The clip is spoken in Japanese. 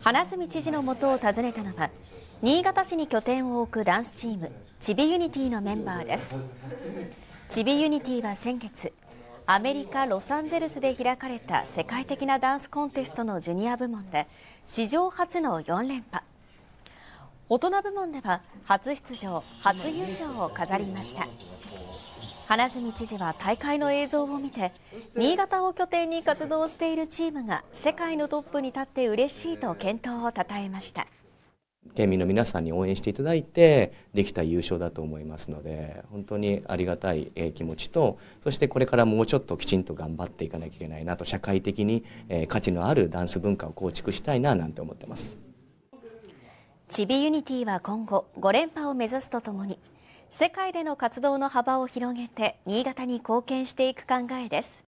花角知事のもとを訪ねたのは新潟市に拠点を置くダンスチームちびユニティのメンバーですちびユニティは先月アメリカ・ロサンゼルスで開かれた世界的なダンスコンテストのジュニア部門で史上初の4連覇大人部門では初出場初優勝を飾りました花角知事は大会の映像を見て新潟を拠点に活動しているチームが世界のトップに立って嬉しいと健闘をたたえました県民の皆さんに応援していただいてできた優勝だと思いますので本当にありがたい気持ちとそしてこれからもうちょっときちんと頑張っていかなきゃいけないなと社会的に価値のあるダンス文化を構築したいななんて思ってます。チビユニティは今後5連覇を目指すとともに世界での活動の幅を広げて新潟に貢献していく考えです